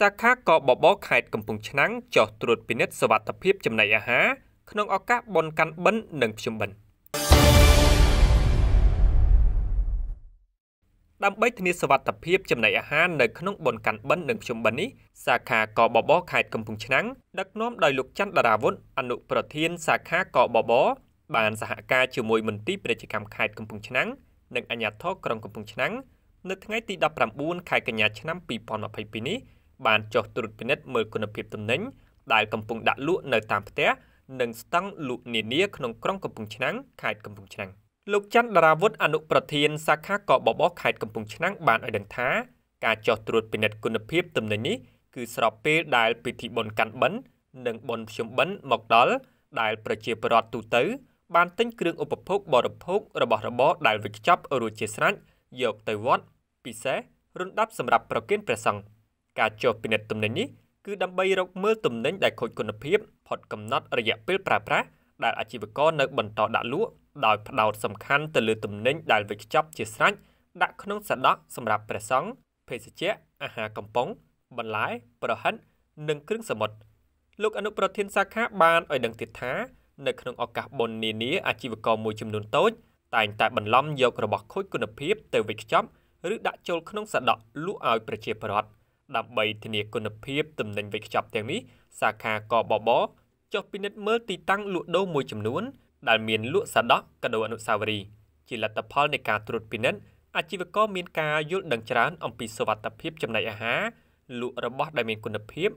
សាខាកបបខេត្តកំពង់ឆ្នាំងចោះត្រួតពិនិត្យសុវត្ថិភាពចំណីអាហារ ក្នុងឱកាសបុណ្យកាន់បិណ្ឌនិងភ្ជុំបិណ្ឌដើម្បីធានាសុវត្ថិភាពចំណីអាហារនៅក្នុងបុណ្យកាន់បិណ្ឌនិងភ្ជុំបិណ្ឌនេះសាខាកបបខេត្តកំពង់ឆ្នាំងដឹកនាំដោយលោកច័ន្ទតារាវុធអនុប្រធានសាខាកបបបាន សហការជាមួយមន្ទីរពាណិជ្ជកម្មខេត្តកំពង់ឆ្នាំងនិងអាជ្ញាធរក្រុងកំពង់ឆ្នាំងនៅថ្ងៃទី19ខែកញ្ញាឆ្នាំ2022នេះបានចុះត្រួតពិនិត្យមើលគុណភាពទំនិញដែលកំពុងដាក់លក់នៅតាមផ្ទះនិងស្តង់លក់នានាក្នុងក្រុងកំពង់ឆ្នាំងខេត្តកំពង់ឆ្នាំងលោកច័ន្ទដារាវុធអនុប្រធានសាខាកបបខេត្តកំពង់ឆ្នាំងបានឲ្យដឹងថា ការចុះត្រួតពិនិត្យគុណភាពទំនិញនេះគឺស្របពេលដែល ពិធីបុណ្យកាន់បិណ្ឌនិងបុណ្យភ្ជុំបិណ្ឌមកដល់ដែលប្រជាពលរដ្ឋទូទៅបានទិញគ្រឿងឧបភោគបរិភោគរបស់របរដែលវិកចប់រួចជាស្រេចយកទៅវត្តពិសេសរំដាប់សម្រាប់ប្រគិនព្រះសង្ឃការចុះពិនិត្យទំនិញនេះគឺដើម្បីរកមើលទំនិញដែលខូចគុណភាពផុតកំណត់រយៈពេលប្រើប្រាស់ដែលអាជីវករនៅបន្តដាក់លក់ដោយផ្ដោតសំខាន់ទៅលើទំនិញដែលវិខ្ចប់ជាស្រេចដាក់ក្នុងសដក់សម្រាប់ព្រះសង្ឃភេសជ្ជៈអាហារកំប៉ុងបន្លែប្រហិតនិងគ្រឿងសមុទ្រលោកអនុប្រធាន សាខា បានឲ្យដឹងទៀតថានៅក្នុងឱកាសបុណ្យនានាអាជីវករមួយចំនួនតូចតែងតែបន្លំយករបស់ខូចគុណភាពទៅវិខ្ចប់ឬដាក់ចូលក្នុងសដក់លក់ឲ្យប្រជាពលរដ្ឋ។ដើម្បីធានាគុណភាពទំនិញវេចខ្ចប់ទាំងនេះសាខាកបបចុះពិនិត្យមើលទីតាំងលក់ដូរមួយចំនួនដែលមានលក់សាដោះកដោអនុស្សាវរីយ៍ជាលទ្ធផលនៃការត្រួតពិនិត្យអាជីវករមានការយល់ដឹងច្រើនអំពីសុវត្ថិភាពចំណីអាហារលក់របស់ដែលមានគុណភាព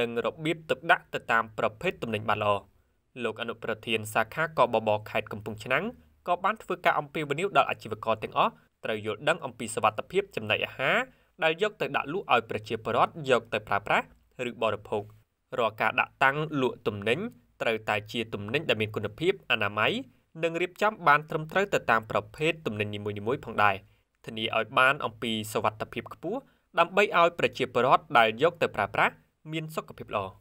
និងរបៀបទុកដាក់ទៅតាមប្រភេទទំនិញបានល្អលោកអនុប្រធានសាខាកបបខេត្តកំពង់ឆ្នាំងក៏បានធ្វើការអំពាវនាវដល់អាជីវករទាំងអស់ត្រូវយល់ដឹងអំពីសុវត្ថិភាពចំណីអាហារដែលយកទៅដាក់លក់ឲ្យប្រជាពលរដ្ឋយកទៅប្រើប្រាស់ឬបរិភោគរាល់ការដាក់តាំងលក់ទំនិញត្រូវតែជាទំនិញដែលមានគុណភាពអនាម័យនិងរៀបចំបានត្រឹមត្រូវទៅតាមប្រភេទទំនិញនីមួយៗផងដែរធានាឲ្យ បាន អំពីសុវត្ថិភាពខ្ពស់ដើម្បីឲ្យប្រជាពលរដ្ឋដែលយក ទៅប្រើប្រាស់មានសុខភាពល្អ។